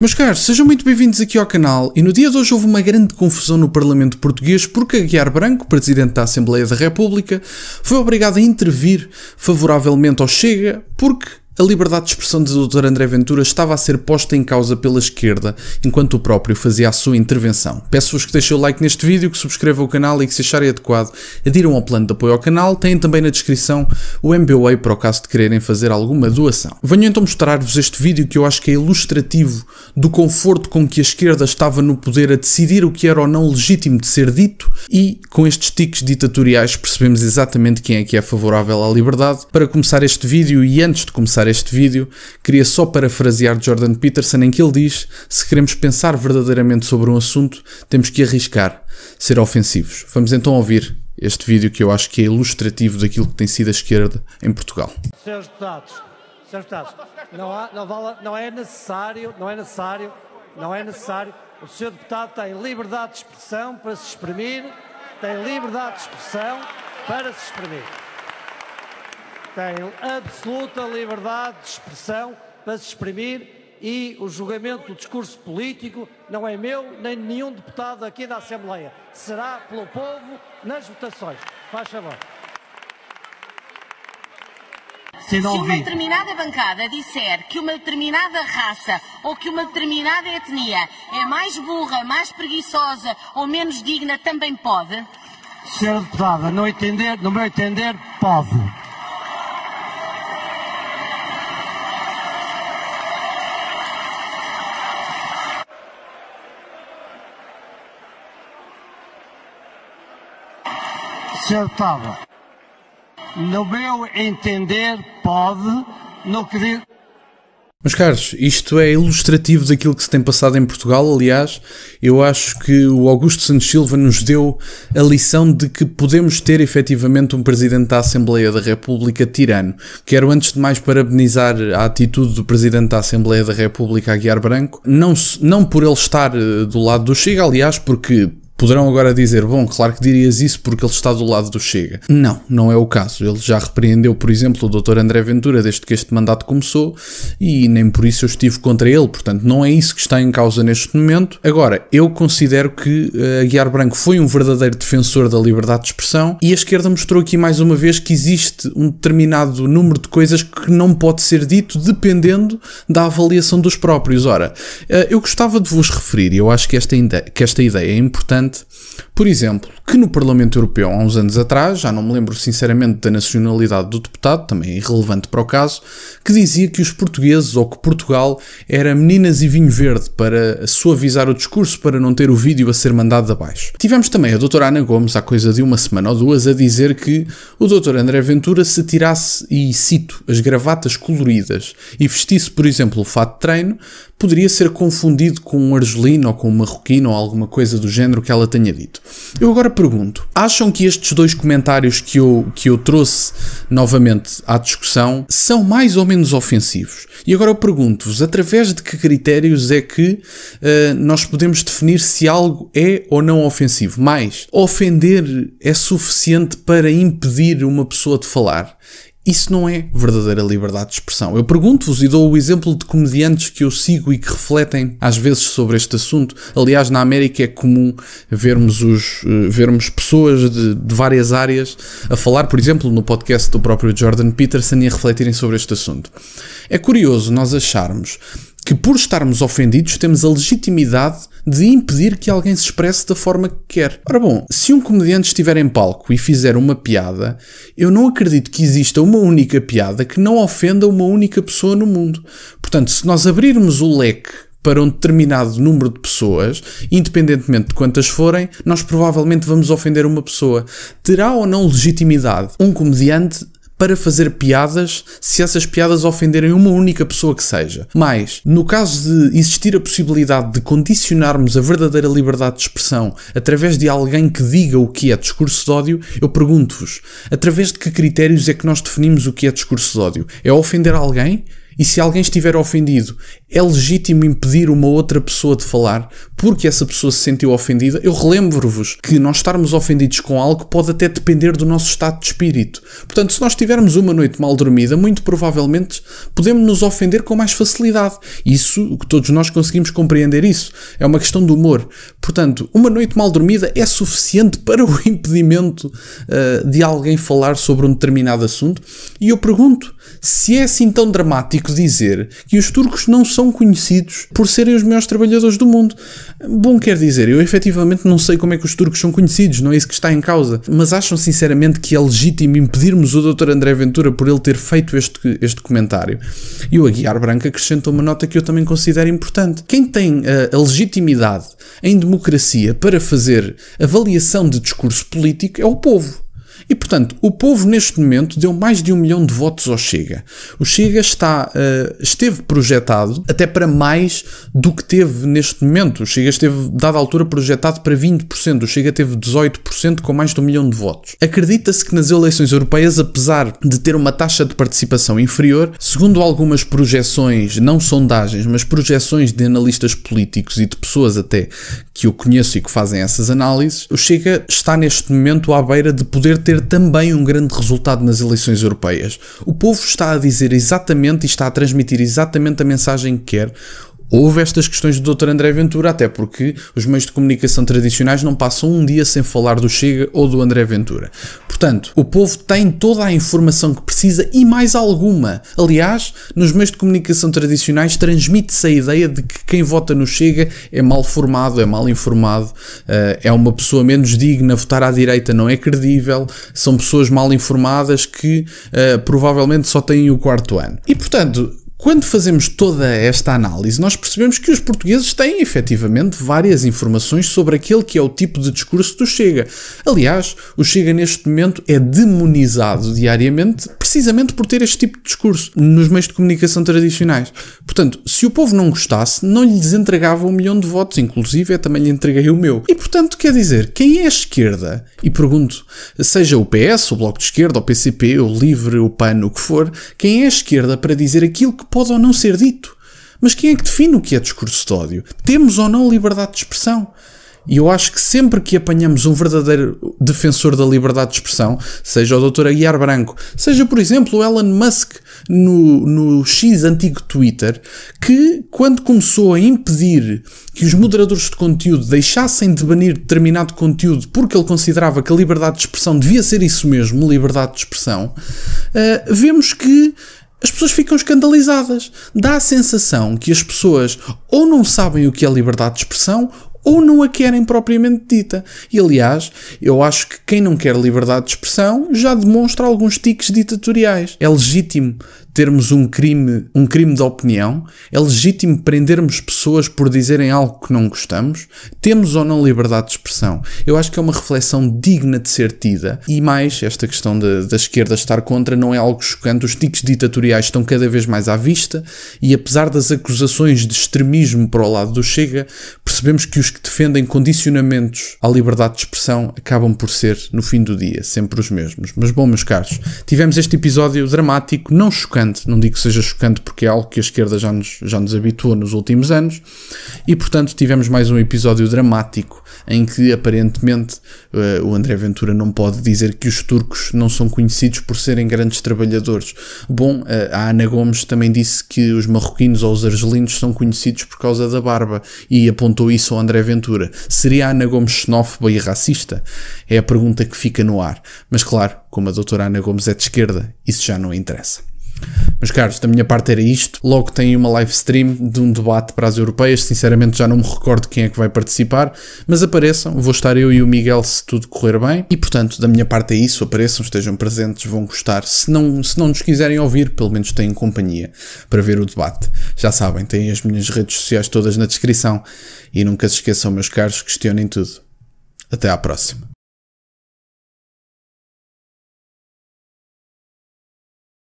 Meus caros, sejam muito bem-vindos aqui ao canal e no dia de hoje houve uma grande confusão no Parlamento Português porque Aguiar Branco, Presidente da Assembleia da República, foi obrigado a intervir favoravelmente ao Chega porque a liberdade de expressão de Dr. André Ventura estava a ser posta em causa pela esquerda, enquanto o próprio fazia a sua intervenção. Peço-vos que deixem o like neste vídeo, que subscrevam o canal e que se acharem adequado, adiram ao plano de apoio ao canal, têm também na descrição o MBWay para o caso de quererem fazer alguma doação. Venho então mostrar-vos este vídeo que eu acho que é ilustrativo do conforto com que a esquerda estava no poder a decidir o que era ou não legítimo de ser dito e, com estes tiques ditatoriais, percebemos exatamente quem é que é favorável à liberdade. Para começar este vídeo e antes de começar este vídeo, queria só parafrasear Jordan Peterson em que ele diz: se queremos pensar verdadeiramente sobre um assunto, temos que arriscar, ser ofensivos. Vamos então ouvir este vídeo que eu acho que é ilustrativo daquilo que tem sido a esquerda em Portugal. Senhores deputados, senhores deputados, não, há, não, vale, não é necessário, não é necessário, não é necessário. O senhor deputado tem liberdade de expressão para se exprimir, tem liberdade de expressão para se exprimir têm absoluta liberdade de expressão para se exprimir e o julgamento do discurso político não é meu nem de nenhum deputado aqui da Assembleia. Será pelo povo nas votações. Faz favor. Se uma determinada bancada disser que uma determinada raça ou que uma determinada etnia é mais burra, mais preguiçosa ou menos digna, também pode? Senhora deputada, não entender, no meu entender, pode. Sr. Tava, no meu entender, pode, não querer. Mas caros, isto é ilustrativo daquilo que se tem passado em Portugal. Aliás, eu acho que o Augusto Santos Silva nos deu a lição de que podemos ter efetivamente um Presidente da Assembleia da República tirano. Quero, antes de mais, parabenizar a atitude do Presidente da Assembleia da República, Aguiar Branco, não, não por ele estar eh, do lado do Chega, aliás, porque Poderão agora dizer, bom, claro que dirias isso porque ele está do lado do Chega. Não, não é o caso. Ele já repreendeu, por exemplo, o Dr. André Ventura desde que este mandato começou e nem por isso eu estive contra ele. Portanto, não é isso que está em causa neste momento. Agora, eu considero que uh, Aguiar Branco foi um verdadeiro defensor da liberdade de expressão e a esquerda mostrou aqui mais uma vez que existe um determinado número de coisas que não pode ser dito dependendo da avaliação dos próprios. Ora, uh, eu gostava de vos referir, e eu acho que esta, que esta ideia é importante genannt. Por exemplo, que no Parlamento Europeu, há uns anos atrás, já não me lembro sinceramente da nacionalidade do deputado, também é irrelevante para o caso, que dizia que os portugueses ou que Portugal era meninas e vinho verde para suavizar o discurso para não ter o vídeo a ser mandado abaixo. Tivemos também a doutora Ana Gomes, há coisa de uma semana ou duas, a dizer que o doutor André Ventura se tirasse, e cito, as gravatas coloridas e vestisse, por exemplo, o fato de treino, poderia ser confundido com um argelino ou com um marroquino ou alguma coisa do género que ela tenha dito. Eu agora pergunto: acham que estes dois comentários que eu, que eu trouxe novamente à discussão são mais ou menos ofensivos? E agora eu pergunto-vos: através de que critérios é que uh, nós podemos definir se algo é ou não ofensivo? Mais, ofender é suficiente para impedir uma pessoa de falar? Isso não é verdadeira liberdade de expressão. Eu pergunto-vos e dou o exemplo de comediantes que eu sigo e que refletem às vezes sobre este assunto. Aliás, na América é comum vermos, os, eh, vermos pessoas de, de várias áreas a falar, por exemplo, no podcast do próprio Jordan Peterson e a refletirem sobre este assunto. É curioso nós acharmos que, por estarmos ofendidos, temos a legitimidade de impedir que alguém se expresse da forma que quer. Ora bom, se um comediante estiver em palco e fizer uma piada, eu não acredito que exista uma única piada que não ofenda uma única pessoa no mundo. Portanto, se nós abrirmos o leque para um determinado número de pessoas, independentemente de quantas forem, nós provavelmente vamos ofender uma pessoa. Terá ou não legitimidade um comediante para fazer piadas se essas piadas ofenderem uma única pessoa que seja. Mas, no caso de existir a possibilidade de condicionarmos a verdadeira liberdade de expressão através de alguém que diga o que é discurso de ódio, eu pergunto-vos: através de que critérios é que nós definimos o que é discurso de ódio? É ofender alguém? E se alguém estiver ofendido, é legítimo impedir uma outra pessoa de falar porque essa pessoa se sentiu ofendida? Eu relembro-vos que nós estarmos ofendidos com algo pode até depender do nosso estado de espírito. Portanto, se nós tivermos uma noite mal dormida, muito provavelmente podemos nos ofender com mais facilidade. Isso, todos nós conseguimos compreender isso. É uma questão de humor. Portanto, uma noite mal dormida é suficiente para o impedimento uh, de alguém falar sobre um determinado assunto. E eu pergunto, se é assim tão dramático, dizer que os turcos não são conhecidos por serem os melhores trabalhadores do mundo. Bom, quer dizer, eu efetivamente não sei como é que os turcos são conhecidos, não é isso que está em causa, mas acham sinceramente que é legítimo impedirmos o Dr. André Ventura por ele ter feito este, este comentário. E o Aguiar Branco acrescentou uma nota que eu também considero importante. Quem tem a, eh, a legitimidade em democracia para fazer avaliação de discurso político é o povo. E, portanto, o povo neste momento deu mais de um milhão de votos ao Chega. O Chega está, uh, esteve projetado até para mais do que teve neste momento. O Chega esteve, dada altura, projetado para 20%. O Chega teve 18% com mais de um milhão de votos. Acredita-se que nas eleições europeias, apesar de ter uma taxa de participação inferior, segundo algumas projeções, não sondagens, mas projeções de analistas políticos e de pessoas até que eu conheço e que fazem essas análises, o Chega está neste momento à beira de poder ter também um grande resultado nas eleições europeias. O povo está a dizer exatamente e está a transmitir exatamente a mensagem que quer houve estas questões do Dr. André Ventura, até porque os meios de comunicação tradicionais não passam um dia sem falar do Chega ou do André Ventura. Portanto, o povo tem toda a informação que precisa e mais alguma. Aliás, nos meios de comunicação tradicionais transmite-se a ideia de que quem vota no Chega é mal formado, é mal informado, eh, é uma pessoa menos digna, votar à direita não é credível, são pessoas mal informadas que eh, provavelmente só têm o quarto ano. E portanto, quando fazemos toda esta análise, nós percebemos que os portugueses têm efetivamente várias informações sobre aquele que é o tipo de discurso do Chega. Aliás, o Chega neste momento é demonizado diariamente precisamente por ter este tipo de discurso nos meios de comunicação tradicionais. Portanto, se o povo não gostasse, não lhes entregava um milhão de votos, inclusive eu também lhe entreguei o meu. E portanto, quer dizer, quem é a esquerda? E pergunto, seja o PS, o Bloco de Esquerda, o PCP, o Livre, o PAN, o que for, quem é a esquerda para dizer aquilo que pode ou não ser dito. Mas quem é que define o que é discurso de ódio? Temos ou não liberdade de expressão? E eu acho que sempre que apanhamos um verdadeiro defensor da liberdade de expressão, seja o Dr. Aguiar Branco, seja, por exemplo, o Elon Musk no, no X antigo Twitter, que quando começou a impedir que os moderadores de conteúdo deixassem de banir determinado conteúdo porque ele considerava que a liberdade de expressão devia ser isso mesmo, liberdade de expressão, uh, vemos que as pessoas ficam escandalizadas. Dá a sensação que as pessoas ou não sabem o que é liberdade de expressão ou não a querem propriamente dita. E aliás, eu acho que quem não quer liberdade de expressão já demonstra alguns tiques ditatoriais. É legítimo termos um crime, um crime de opinião? É legítimo prendermos pessoas por dizerem algo que não gostamos? Temos ou não liberdade de expressão? Eu acho que é uma reflexão digna de ser tida. E mais, esta questão de, da esquerda estar contra não é algo chocante. Os tiques ditatoriais estão cada vez mais à vista e, apesar das acusações de extremismo para o lado do Chega, percebemos que os que defendem condicionamentos à liberdade de expressão acabam por ser, no fim do dia, sempre os mesmos. Mas bom, meus caros, tivemos este episódio dramático, não chocante chocante, não digo que seja chocante porque é algo que a esquerda já nos, já nos habituou nos últimos anos, e portanto tivemos mais um episódio dramático em que aparentemente uh, o André Ventura não pode dizer que os turcos não são conhecidos por serem grandes trabalhadores. Bom, uh, a Ana Gomes também disse que os marroquinos ou os argelinos são conhecidos por causa da barba e apontou isso ao André Ventura. Seria a Ana Gomes xenófoba e racista? É a pergunta que fica no ar. Mas claro, como a doutora Ana Gomes é de esquerda, isso já não interessa. Mas caros, da minha parte era isto. Logo tem uma live stream de um debate para as europeias. Sinceramente já não me recordo quem é que vai participar, mas apareçam. Vou estar eu e o Miguel se tudo correr bem. E portanto, da minha parte é isso. Apareçam, estejam presentes, vão gostar. Se não, se não nos quiserem ouvir, pelo menos têm companhia para ver o debate. Já sabem, têm as minhas redes sociais todas na descrição. E nunca se esqueçam, meus caros, questionem tudo. Até à próxima.